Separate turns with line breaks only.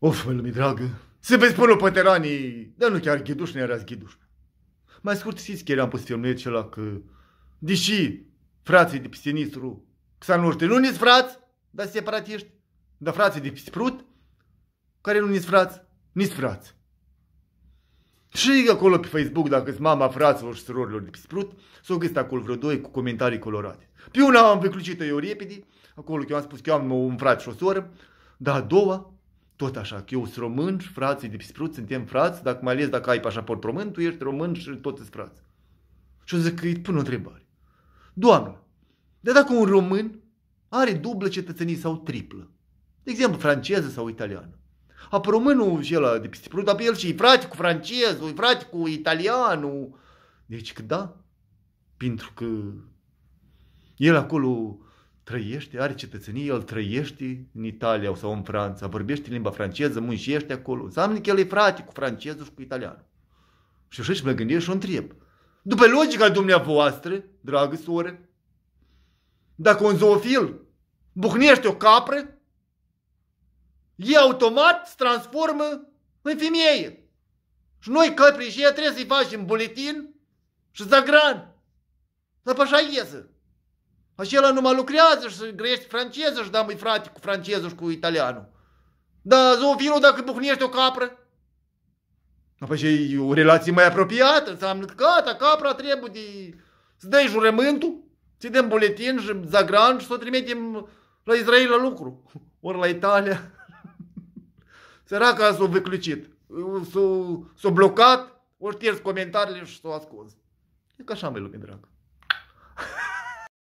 Of, lume dragă, să vezi până teranii, dar nu chiar ghiduș, nu era ghiduș. Mai scurt știți că eram pus filmul acela că, deși frații de pe sinistru, nu știu nu ni frați, dar separatiști, dar frații de pisprut care nu ni frați, ni frați. Și acolo pe Facebook, dacă sunt mama fraților și surorilor de pisprut, s-au găsit acolo vreo doi cu comentarii colorate. Pe una am veclucit eu repede, acolo că eu am spus că eu am un frate și o soră, dar a doua tot așa, că eu sunt român și frații de pisprut suntem frați, dacă mai ales dacă ai pașaport român, tu ești român și tot sunt frați. Și eu zic că îi pun o întrebare. Doamne, de dacă un român are dublă cetățenie sau triplă, de exemplu franceză sau italiană, A românul și el de pisprut, dar pe el și e frate cu francezul, e frate cu italianul. Deci că da, pentru că el acolo trăiește, are cetățenie, el trăiește în Italia sau în Franța, vorbește limba franceză, muncește acolo. Înseamnă că el e frate cu francezul și cu italianul. Și așa și mă gândesc și o întreb. După logica dumneavoastră, dragă soare, dacă un zoofil buhnește o capră, e automat se transformă în femeie. Și noi căprișii trebuie să-i facem buletin și zagran. Să așa iese. Acela mai lucrează și grește franceză și mai frate cu franceză, și cu italianul. Dar zoofilul dacă buhnește o capră, Păi și o relație mai apropiată înseamnă că gata, capra trebuie de... să dai jurământul, să dăm buletin și zagran și să o trimitem la Israel la lucru, ori la Italia. Săraca s-a văclucit, s-a blocat, ori șters comentariile și s-a ascuns. E ca așa mai lumea, dragă.